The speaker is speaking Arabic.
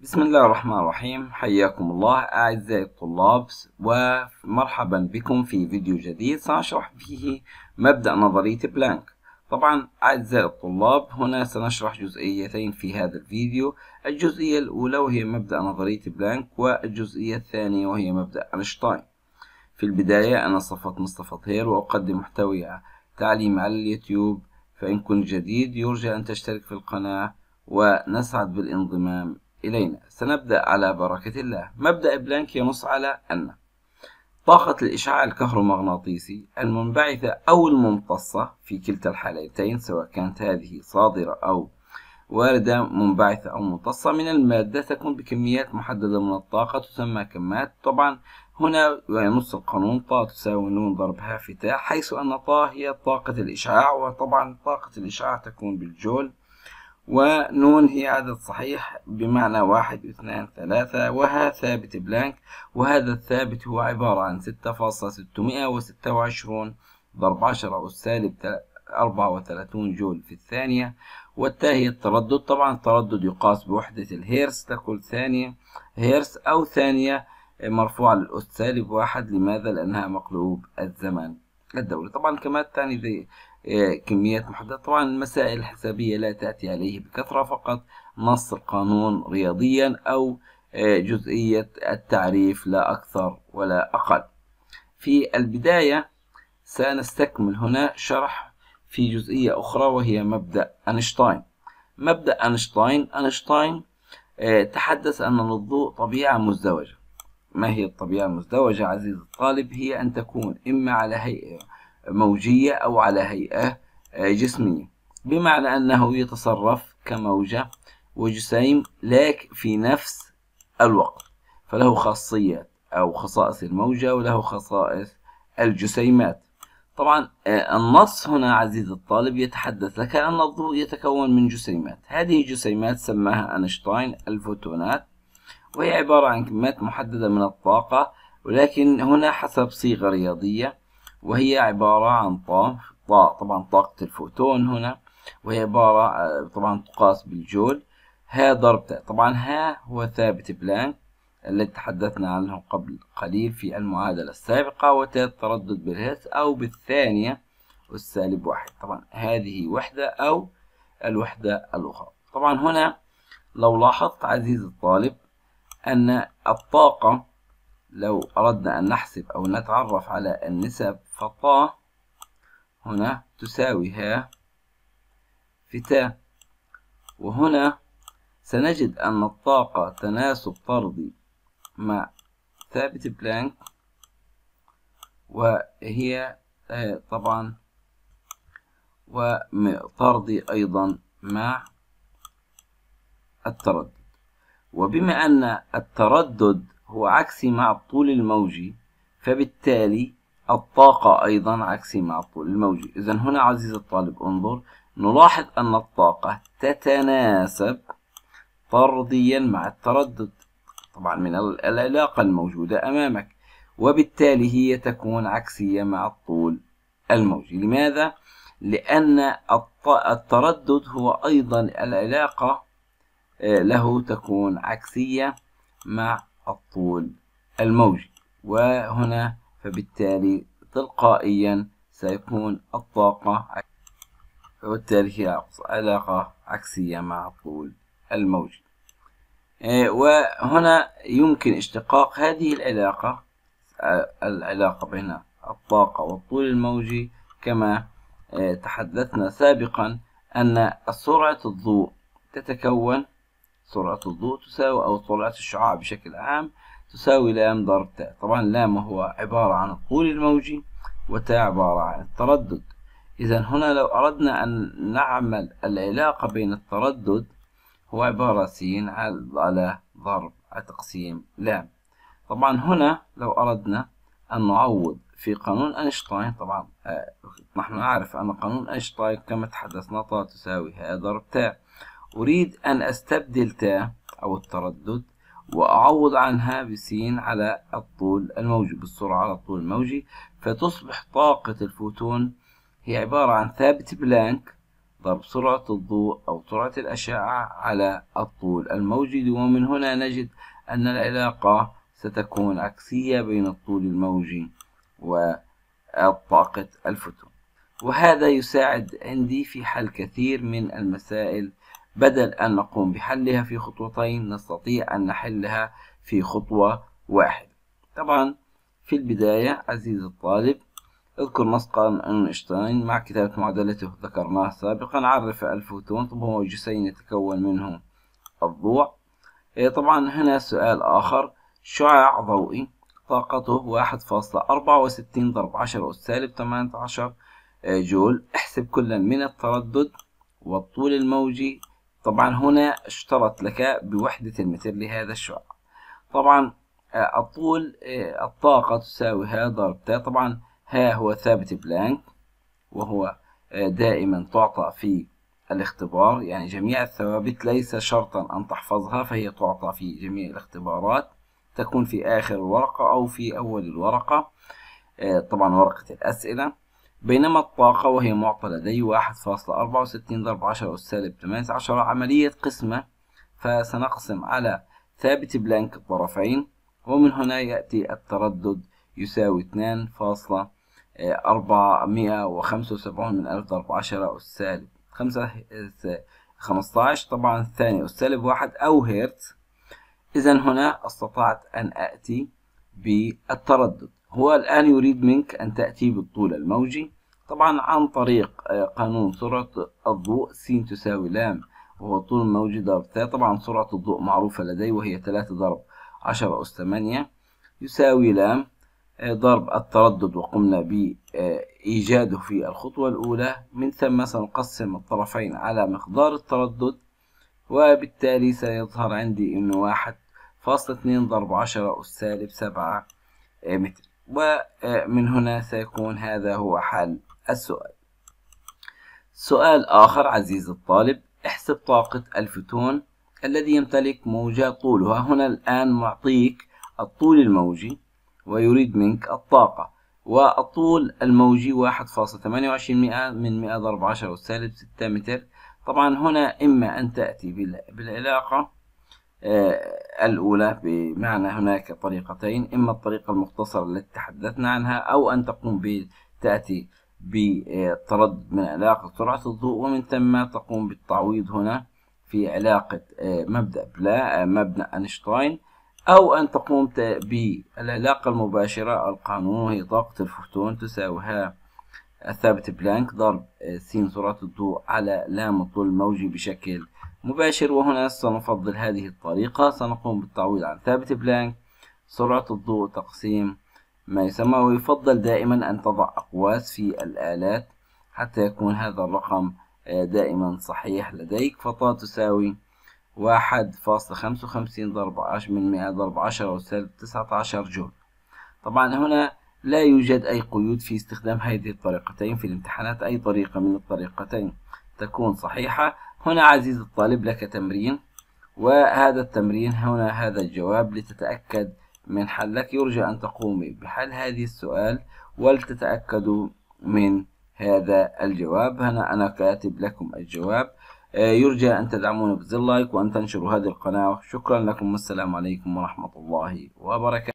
بسم الله الرحمن الرحيم حياكم الله أعزائي الطلاب ومرحبا بكم في فيديو جديد سنشرح فيه مبدأ نظرية بلانك طبعا أعزائي الطلاب هنا سنشرح جزئيتين في هذا الفيديو الجزئية الأولى وهي مبدأ نظرية بلانك والجزئية الثانية وهي مبدأ أينشتاين في البداية أنا صفت مصطفى طهير وأقدم محتوى تعليمي على اليوتيوب فإن كنت جديد يرجى أن تشترك في القناة ونسعد بالانضمام إلينا سنبدأ على بركة الله مبدأ بلانك ينص على أن طاقة الإشعاع الكهرومغناطيسي المنبعثة أو الممتصة في كلتا الحالتين سواء كانت هذه صادرة أو واردة منبعثة أو ممتصة من المادة تكون بكميات محددة من الطاقة تسمى كمات طبعا هنا ينص القانون طا تساوي نون ضرب هافتا حيث أن طا هي طاقة الإشعاع وطبعا طاقة الإشعاع تكون بالجول ونون هي عدد صحيح بمعنى واحد اثنان ثلاثة وها ثابت بلانك وهذا الثابت هو عبارة عن ستة فاصلة ستمائة وستة وعشرون ضرب عشرة أس سالب أربعة وثلاثون جول في الثانية والتاء هي التردد طبعا التردد يقاس بوحدة الهيرس تقول ثانية هيرس أو ثانية مرفوعة للأس سالب واحد لماذا؟ لأنها مقلوب الزمن للدولة طبعا كما الثاني زي آه، كميات محددة طبعا المسائل الحسابية لا تأتي عليه بكثرة فقط نص القانون رياضيا أو آه، جزئية التعريف لا أكثر ولا أقل في البداية سنستكمل هنا شرح في جزئية أخرى وهي مبدأ أينشتاين مبدأ أينشتاين أينشتاين آه، تحدث أن الضوء طبيعة مزدوجة ما هي الطبيعة المزدوجة عزيز الطالب هي أن تكون إما على هيئة موجية أو على هيئة آه، جسمية بمعنى أنه يتصرف كموجة وجسيم لك في نفس الوقت فله خاصية أو خصائص الموجة وله خصائص الجسيمات طبعا آه، النص هنا عزيز الطالب يتحدث لك أن الضوء يتكون من جسيمات هذه الجسيمات سماها أينشتاين الفوتونات وهي عبارة عن كميات محددة من الطاقة ولكن هنا حسب صيغة رياضية وهي عبارة عن طا طبعا طاقة الفوتون هنا وهي عبارة آه، طبعا تقاس بالجول ها ضرب تاء طبعا ها هو ثابت بلانك الذي تحدثنا عنه قبل قليل في المعادلة السابقة وتاء التردد بالهس أو بالثانية والسالب واحد طبعا هذه وحدة أو الوحدة الأخرى طبعا هنا لو لاحظت عزيزي الطالب أن الطاقة لو أردنا أن نحسب أو نتعرف على النسب فطا هنا تساوي ها في تا وهنا سنجد أن الطاقة تناسب طردي مع ثابت بلانك وهي طبعا وطردي أيضا مع التردد وبما أن التردد هو عكسي مع الطول الموجي فبالتالي الطاقة أيضا عكسي مع الطول الموجي إذا هنا عزيز الطالب انظر نلاحظ أن الطاقة تتناسب طرديا مع التردد طبعا من العلاقة الموجودة أمامك وبالتالي هي تكون عكسية مع الطول الموجي لماذا؟ لأن التردد هو أيضا العلاقة له تكون عكسية مع الطول الموجي وهنا فبالتالي تلقائيا سيكون الطاقة وبالتالي هي علاقة عكسية مع الطول الموجي إيه، وهنا يمكن اشتقاق هذه العلاقة العلاقة بين الطاقة والطول الموجي كما إيه، تحدثنا سابقا أن سرعة الضوء تتكون سرعة الضوء تساوي أو سرعة الشعاع بشكل عام تساوي لام ضرب تاء طبعا لام هو عبارة عن الطول الموجي وتاء عبارة عن التردد إذا هنا لو أردنا أن نعمل العلاقة بين التردد هو عبارة س على ضرب تقسيم لام طبعا هنا لو أردنا أن نعوض في قانون أينشتاين طبعا آه نحن نعرف أن قانون أينشتاين كما تحدثنا تساوي هذا ضرب تاء أريد أن أستبدل تا أو التردد وأعوض عنها بسين على الطول الموجي بالسرعة على الطول الموجي فتصبح طاقة الفوتون هي عبارة عن ثابت بلانك ضرب سرعة الضوء أو سرعة الأشعة على الطول الموجي ومن هنا نجد أن العلاقة ستكون عكسية بين الطول الموجي وطاقة الفوتون وهذا يساعد عندي في حل كثير من المسائل بدل أن نقوم بحلها في خطوتين نستطيع أن نحلها في خطوة واحدة طبعا في البداية عزيزي الطالب اذكر نص قانون أينشتاين مع كتابة معادلته ذكرناه سابقا عرف الفوتون طب هو جسيم يتكون منه الضوء إيه، طبعا هنا سؤال آخر شعاع ضوئي طاقته واحد فاصلة أربعة وستين ضرب عشرة أس سالب عشر جول احسب كلا من التردد والطول الموجي طبعا هنا اشترط لك بوحدة المتر لهذا الشعاع طبعا آه، الطول آه، الطاقة تساوي ها ضرب تا طبعا ها هو ثابت بلانك وهو آه، دائما تعطى في الاختبار يعني جميع الثوابت ليس شرطا أن تحفظها فهي تعطى في جميع الاختبارات تكون في آخر الورقة أو في أول الورقة طبعا ورقة الأسئلة بينما الطاقة وهي معطى لدي واحد فاصلة أربعة وستين ضرب عشرة أس سالب تمانية عشرة عملية قسمة فسنقسم على ثابت بلانك الطرفين ومن هنا يأتي التردد يساوي اتنان فاصلة آه، أربعة مئة وخمسة وسبعون من ألف ضرب عشرة أس سالب خمسة آه، خمسطعش طبعا الثاني أس سالب واحد أو هرتز إذا هنا استطعت أن آتي بالتردد هو الآن يريد منك أن تأتي بالطول الموجي طبعا عن طريق آه، قانون سرعة الضوء س تساوي لام وهو طول الموجي ضرب ثeta طبعا سرعة الضوء معروفة لدي وهي 3 ضرب 10 أس 8 يساوي لام آه، ضرب التردد وقمنا بإيجاده في الخطوة الأولى من ثم سنقسم الطرفين على مقدار التردد وبالتالي سيظهر عندي إنه واحد فاصلة اثنين ضرب عشرة أس سالب سبعة آه، متر ومن هنا سيكون هذا هو حل السؤال سؤال آخر عزيز الطالب احسب طاقة الفوتون الذي يمتلك موجة طولها هنا الآن معطيك الطول الموجي ويريد منك الطاقة والطول الموجي 1.28 من 114 والسالب 6 متر طبعا هنا إما أن تأتي بالعلاقة آه، الأولى بمعنى هناك طريقتين إما الطريقة المختصرة التي تحدثنا عنها أو أن تقوم بتأتي بتردد آه، من علاقة سرعة الضوء ومن ثم تقوم بالتعويض هنا في علاقة آه، مبدأ بلا آه، مبنى أينشتاين أو أن تقوم بالعلاقة المباشرة القانون هي طاقة الفوتون تساويها الثابت بلانك ضرب سين سرعة الضوء على لام الطول الموجي بشكل مباشر وهنا سنفضل هذه الطريقة سنقوم بالتعويض عن ثابت بلانك سرعة الضوء تقسيم ما يسمى ويفضل دائما أن تضع أقواس في الآلات حتى يكون هذا الرقم آه، دائما صحيح لديك فطا تساوي واحد فاصلة خمسة وخمسين ضرب عشر من مئة ضرب عشرة وسالب تسعة عشر جول طبعا هنا لا يوجد أي قيود في استخدام هذه الطريقتين في الامتحانات أي طريقة من الطريقتين تكون صحيحة هنا عزيزي الطالب لك تمرين وهذا التمرين هنا هذا الجواب لتتأكد من حلك يرجى أن تقومي بحل هذه السؤال ولتتأكدوا من هذا الجواب هنا أنا كاتب لكم الجواب آه، يرجى أن تدعمونا بزر لايك وأن تنشروا هذه القناة شكرا لكم والسلام عليكم ورحمة الله وبركاته